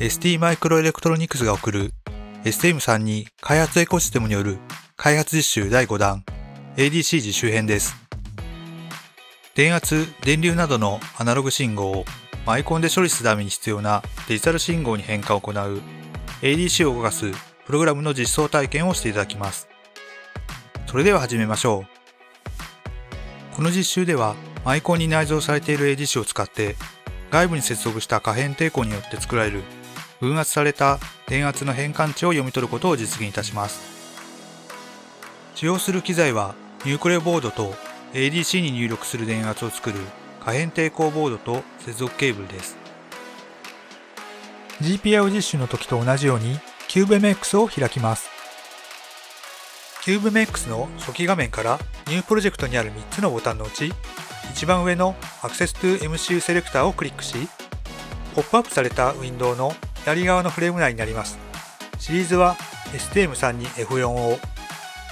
ST マイクロエレクトロニクスが送る STM32 開発エコシステムによる開発実習第5弾 ADC 実習編です。電圧、電流などのアナログ信号をマイコンで処理するために必要なデジタル信号に変換を行う ADC を動かすプログラムの実装体験をしていただきます。それでは始めましょう。この実習ではマイコンに内蔵されている ADC を使って外部に接続した可変抵抗によって作られる分圧された電圧の変換値を読み取ることを実現いたします。使用する機材はニュークレボードと ADC に入力する電圧を作る可変抵抗ボードと接続ケーブルです。GPIO 実習の時と同じように CubeMX を開きます。CubeMX の初期画面からニュープロジェクトにある3つのボタンのうち一番上の Access to MCU セレクターをクリックしポップアップされたウィンドウの左側のフレーム内になります。シリーズは STM さんに F4 を、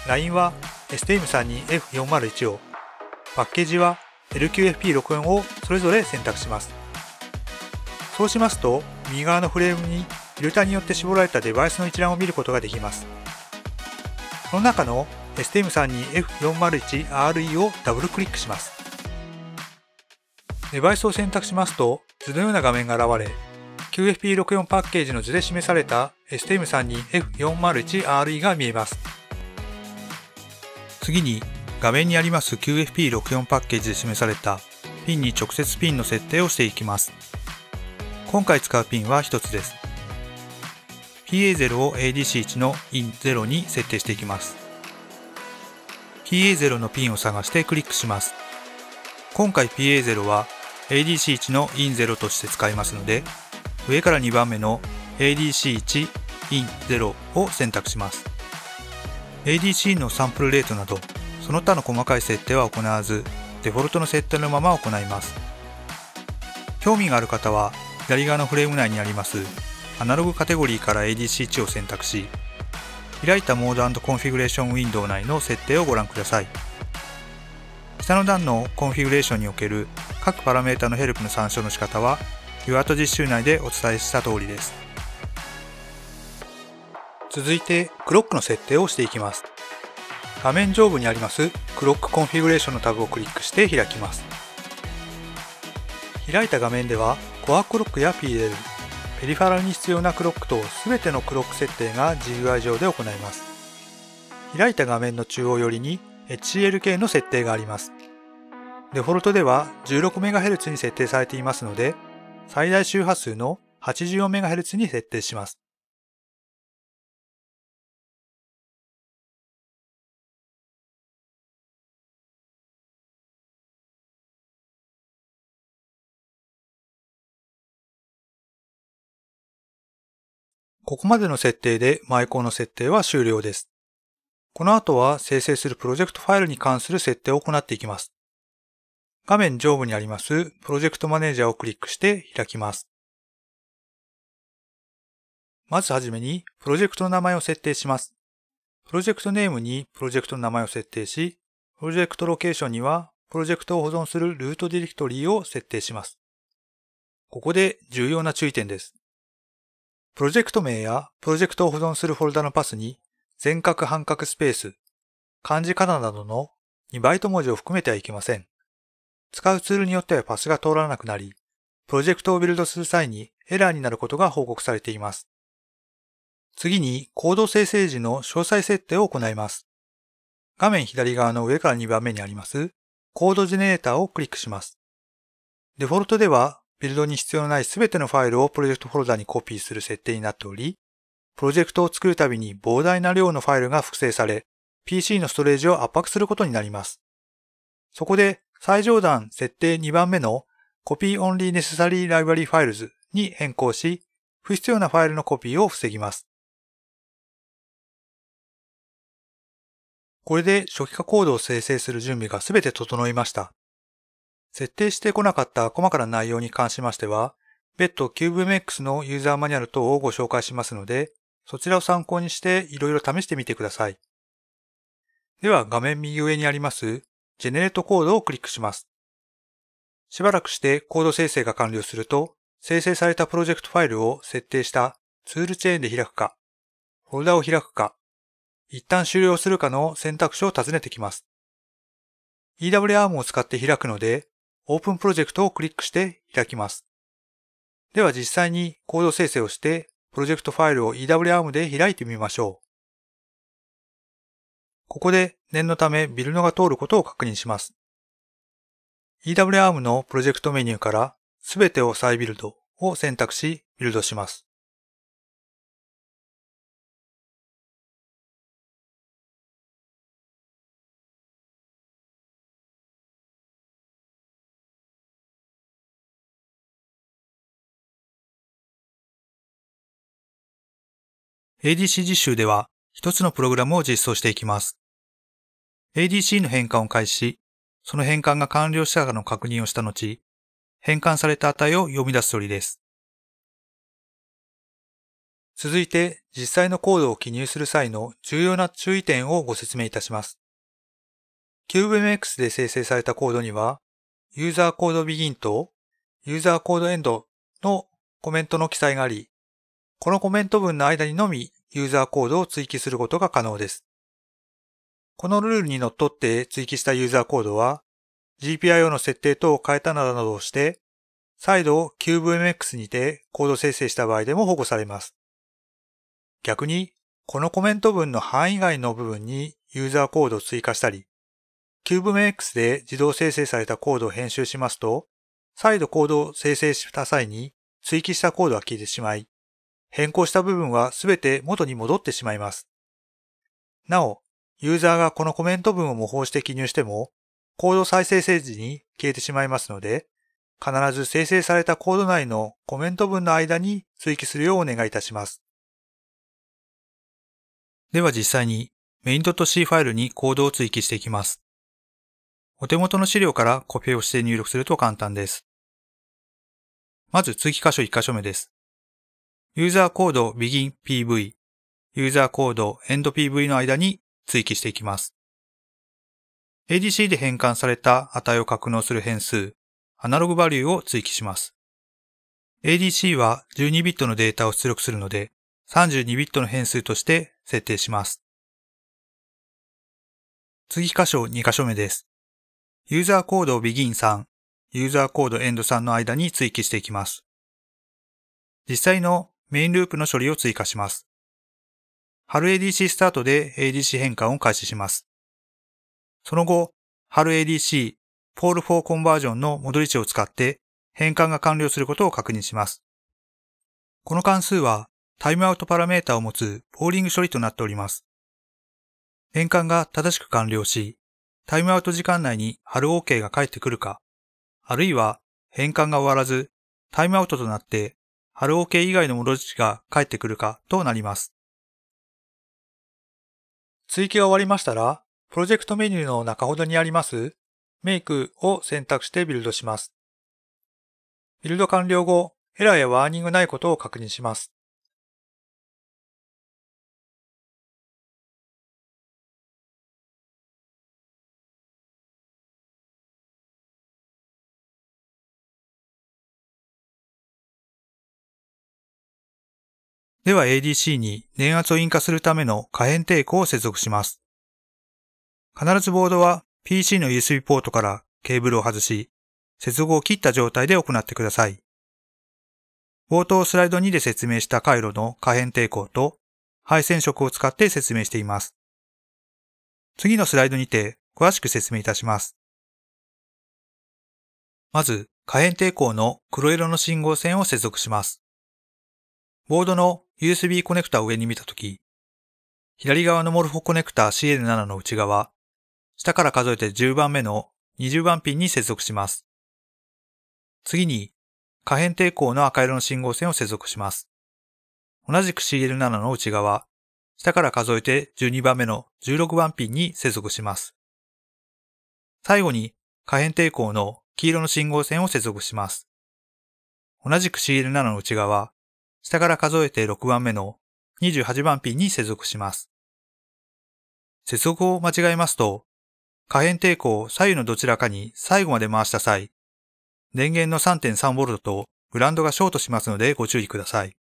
LINE は STM さんに F401 を、パッケージは LQFP64 をそれぞれ選択します。そうしますと、右側のフレームにフィルターによって絞られたデバイスの一覧を見ることができます。その中の STM さんに F401RE をダブルクリックします。デバイスを選択しますと、図のような画面が現れ、QFP64 パッケージの図で示された STM32F401RE が見えます。次に画面にあります QFP64 パッケージで示されたピンに直接ピンの設定をしていきます。今回使うピンは1つです。PA0 を ADC1 の IN0 に設定していきます。PA0 のピンを探してクリックします。今回 PA0 は ADC1 の IN0 として使いますので、上から2番目の ADC1 in 0を選択します ADC のサンプルレートなどその他の細かい設定は行わずデフォルトの設定のまま行います興味がある方は左側のフレーム内にありますアナログカテゴリーから ADC1 を選択し開いたモードコンフィグレーションウィンドウ内の設定をご覧ください下の段のコンフィグレーションにおける各パラメータのヘルプの参照の仕方は湯跡実習内でお伝えした通りです。続いてクロックの設定をしていきます。画面上部にありますクロックコンフィグレーションのタブをクリックして開きます。開いた画面ではコアクロックや PL、ペリファラルに必要なクロックと全てのクロック設定が GUI 上で行います。開いた画面の中央寄りに HCLK の設定があります。デフォルトでは 16MHz に設定されていますので、最大周波数の 84MHz に設定します。ここまでの設定でマイコンの設定は終了です。この後は生成するプロジェクトファイルに関する設定を行っていきます。画面上部にありますプロジェクトマネージャーをクリックして開きます。まずはじめにプロジェクトの名前を設定します。プロジェクトネームにプロジェクトの名前を設定し、プロジェクトロケーションにはプロジェクトを保存するルートディレクトリーを設定します。ここで重要な注意点です。プロジェクト名やプロジェクトを保存するフォルダのパスに全角半角スペース、漢字カナなどの2バイト文字を含めてはいけません。使うツールによってはパスが通らなくなり、プロジェクトをビルドする際にエラーになることが報告されています。次に、コード生成時の詳細設定を行います。画面左側の上から2番目にあります、コードジェネレーターをクリックします。デフォルトでは、ビルドに必要のないすべてのファイルをプロジェクトフォルダにコピーする設定になっており、プロジェクトを作るたびに膨大な量のファイルが複製され、PC のストレージを圧迫することになります。そこで、最上段設定2番目のコピーオンリーネ r サリーライ a r リファイルズに変更し、不必要なファイルのコピーを防ぎます。これで初期化コードを生成する準備がすべて整いました。設定してこなかった細かな内容に関しましては、別途 CubeMX のユーザーマニュアル等をご紹介しますので、そちらを参考にしていろいろ試してみてください。では画面右上にありますジェネレートコードをクリックします。しばらくしてコード生成が完了すると、生成されたプロジェクトファイルを設定したツールチェーンで開くか、フォルダを開くか、一旦終了するかの選択肢を尋ねてきます。EWARM を使って開くので、オープンプロジェクトをクリックして開きます。では実際にコード生成をして、プロジェクトファイルを EWARM で開いてみましょう。ここで念のためビルドが通ることを確認します。EWARM のプロジェクトメニューからすべてを再ビルドを選択しビルドします。ADC 実習では一つのプログラムを実装していきます。ADC の変換を開始、その変換が完了したかの確認をした後、変換された値を読み出す処理です。続いて、実際のコードを記入する際の重要な注意点をご説明いたします。CubeMX で生成されたコードには、ユーザーコードビギンとユーザーコードエンドのコメントの記載があり、このコメント文の間にのみユーザーコードを追記することが可能です。このルールにのっとって追記したユーザーコードは GPIO の設定等を変えたなどなどをして、再度 CubeMX にてコード生成した場合でも保護されます。逆に、このコメント文の範囲外の部分にユーザーコードを追加したり、CubeMX で自動生成されたコードを編集しますと、再度コードを生成した際に追記したコードは消えてしまい、変更した部分はすべて元に戻ってしまいます。なお、ユーザーがこのコメント文を模倣して記入しても、コード再生せずに消えてしまいますので、必ず生成されたコード内のコメント文の間に追記するようお願いいたします。では実際に main.c ファイルにコードを追記していきます。お手元の資料からコピーをして入力すると簡単です。まず追記箇所1箇所目です。ユーザーコード begin pv、ユーザーコード end pv の間に追記していきます。ADC で変換された値を格納する変数、アナログバリューを追記します。ADC は12ビットのデータを出力するので、32ビットの変数として設定します。次箇所2箇所目です。ユーザーコード begin さん、ユーザーコード end さんの間に追記していきます。実際のメインループの処理を追加します。春 ADC スタートで ADC 変換を開始します。その後、春 ADC、ポール4コンバージョンの戻り値を使って変換が完了することを確認します。この関数はタイムアウトパラメータを持つポーリング処理となっております。変換が正しく完了し、タイムアウト時間内に春 OK が返ってくるか、あるいは変換が終わらずタイムアウトとなって春 OK 以外の戻り値が返ってくるかとなります。追記が終わりましたら、プロジェクトメニューの中ほどにありますメイクを選択してビルドします。ビルド完了後、エラーやワーニングないことを確認します。では ADC に電圧を引火するための可変抵抗を接続します。必ずボードは PC の USB ポートからケーブルを外し、接続を切った状態で行ってください。冒頭スライド2で説明した回路の可変抵抗と配線色を使って説明しています。次のスライドにて詳しく説明いたします。まず、可変抵抗の黒色の信号線を接続します。ボードの USB コネクタを上に見たとき、左側のモルフォコネクタ c l 7の内側、下から数えて10番目の20番ピンに接続します。次に、可変抵抗の赤色の信号線を接続します。同じく CL7 の内側、下から数えて12番目の16番ピンに接続します。最後に可変抵抗の黄色の信号線を接続します。同じく CL7 の内側、下から数えて6番目の28番 P に接続します。接続を間違えますと、可変抵抗左右のどちらかに最後まで回した際、電源の 3.3V とグランドがショートしますのでご注意ください。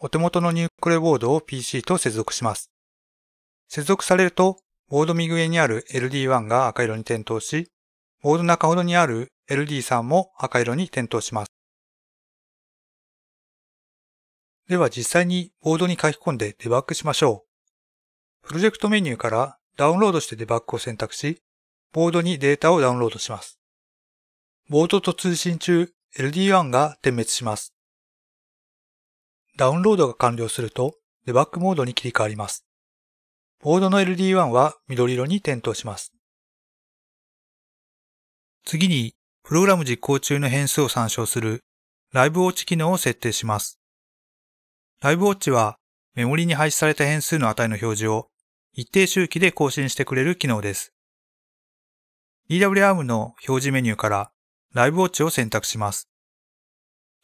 お手元のニュークレボードを PC と接続します。接続されると、ボード右上にある LD1 が赤色に点灯し、ボード中ほどにある LD3 も赤色に点灯します。では実際にボードに書き込んでデバッグしましょう。プロジェクトメニューからダウンロードしてデバッグを選択し、ボードにデータをダウンロードします。ボードと通信中、LD1 が点滅します。ダウンロードが完了するとデバッグモードに切り替わります。ボードの LD1 は緑色に点灯します。次に、プログラム実行中の変数を参照するライブウォッチ機能を設定します。ライブウォッチはメモリに配置された変数の値の表示を一定周期で更新してくれる機能です。DWARM の表示メニューからライブウォッチを選択します。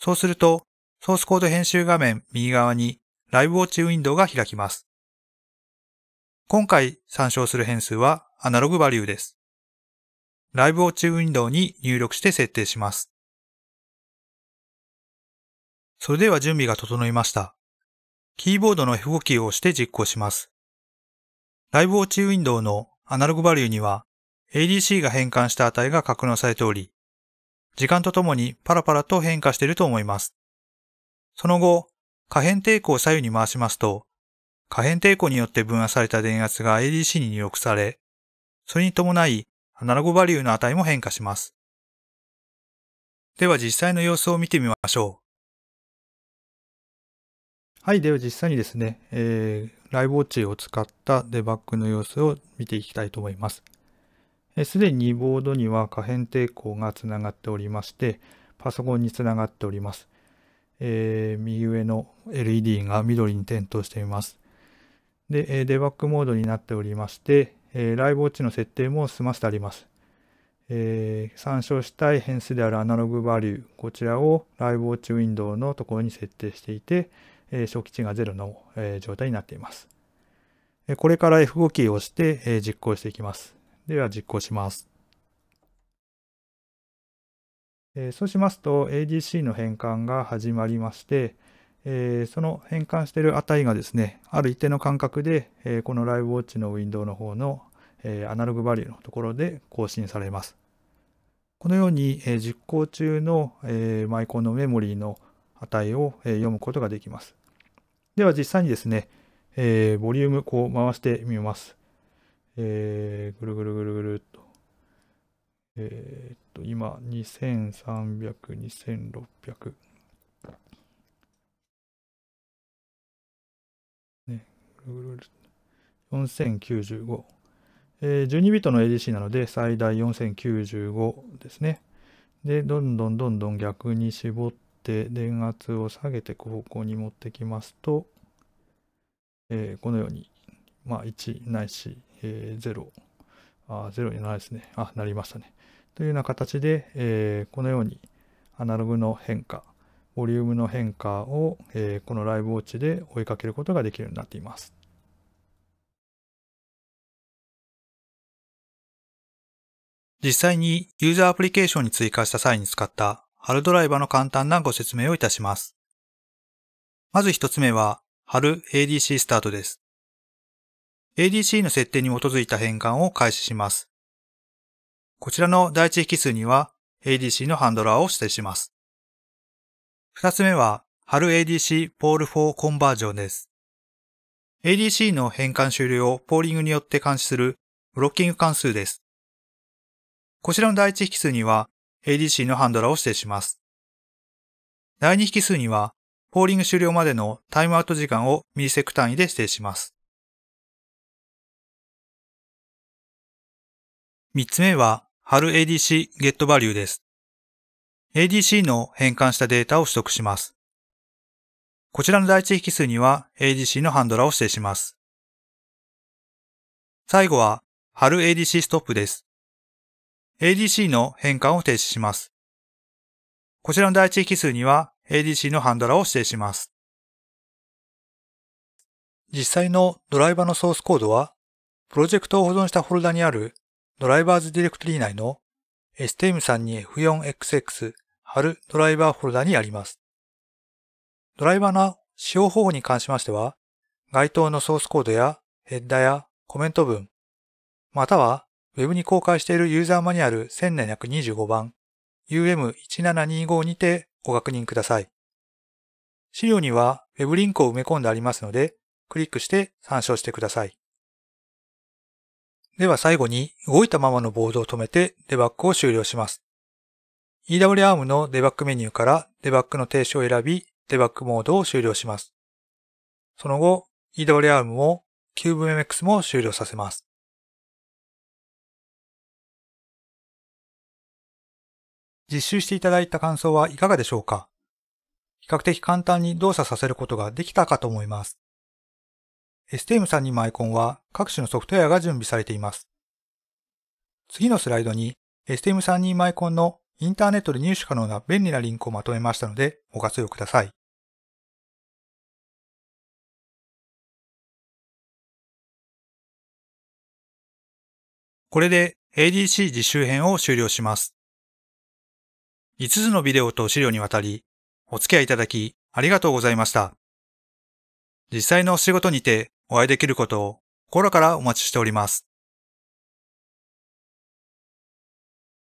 そうするとソースコード編集画面右側にライブウォッチウィンドウが開きます。今回参照する変数はアナログバリューです。ライブウォッチウィンドウに入力して設定します。それでは準備が整いました。キーボードの F5 キーを押して実行します。ライブウォッチウィンドウのアナログバリューには ADC が変換した値が格納されており、時間とともにパラパラと変化していると思います。その後、可変抵抗を左右に回しますと、可変抵抗によって分圧された電圧が ADC に入力され、それに伴い、アナログバリューの値も変化します。では実際の様子を見てみましょう。はい、では実際にですね、えー、ライブウォッチを使ったデバッグの様子を見ていきたいと思います。すでにボードには可変抵抗がつながっておりまして、パソコンにつながっております。えー、右上の LED が緑に点灯しています。で、デバッグモードになっておりまして、ライブウォッチの設定も済ませてあります。えー、参照したい変数であるアナログバリュー、こちらをライブウォッチウィンドウのところに設定していて、えー、初期値が0の、えー、状態になっています。これから F5 キーを押して、えー、実行していきます。では実行します。えそうしますと ADC の変換が始まりまして、えその変換している値がですね、ある一定の間隔で、えこのライブウォッチのウィンドウの方の、えアナログバリューのところで更新されます。このように、え実行中の、えマイコンのメモリーの値を、え読むことができます。では実際にですね、えボリュームこう回してみます。えぐるぐるぐるぐるっとえー、っと、今、2300、2600。ね、ぐるぐる4095。えー、12ビットの ADC なので、最大4095ですね。で、どんどんどんどん逆に絞って、電圧を下げていく方向に持ってきますと、えー、このように、まあ、1ないし、えー、0、あ、0にならないですね。あ、なりましたね。というような形で、えー、このようにアナログの変化、ボリュームの変化を、えー、このライブウォッチで追いかけることができるようになっています。実際にユーザーアプリケーションに追加した際に使った春ドライバーの簡単なご説明をいたします。まず一つ目は、春 ADC スタートです。ADC の設定に基づいた変換を開始します。こちらの第一引数には ADC のハンドラーを指定します。二つ目は、春 ADC ポール4コンバージョンです。ADC の変換終了をポーリングによって監視するブロッキング関数です。こちらの第一引数には ADC のハンドラーを指定します。第二引数には、ポーリング終了までのタイムアウト時間をミリセク単位で指定します。三つ目は、春 ADC Get Value です。ADC の変換したデータを取得します。こちらの第一引数には ADC のハンドラを指定します。最後は、春 ADC ストップです。ADC の変換を停止します。こちらの第一引数には ADC のハンドラを指定します。実際のドライバーのソースコードは、プロジェクトを保存したフォルダにあるドライバーズディレクトリー内の STM32F4XX 春ドライバーフォルダにあります。ドライバーの使用方法に関しましては、該当のソースコードやヘッダーやコメント文、または Web に公開しているユーザーマニュアル1725番 UM1725 にてご確認ください。資料には Web リンクを埋め込んでありますので、クリックして参照してください。では最後に動いたままのボードを止めてデバッグを終了します。EWARM のデバッグメニューからデバッグの停止を選び、デバッグモードを終了します。その後、EWARM も CubeMX も終了させます。実習していただいた感想はいかがでしょうか比較的簡単に動作させることができたかと思います。STM32 のアイコンは各種のソフトウェアが準備されています。次のスライドに STM32 マイコンのインターネットで入手可能な便利なリンクをまとめましたのでご活用ください。これで ADC 実習編を終了します。5つのビデオと資料にわたりお付き合いいただきありがとうございました。実際のお仕事にてお会いできることを心からお待ちしております。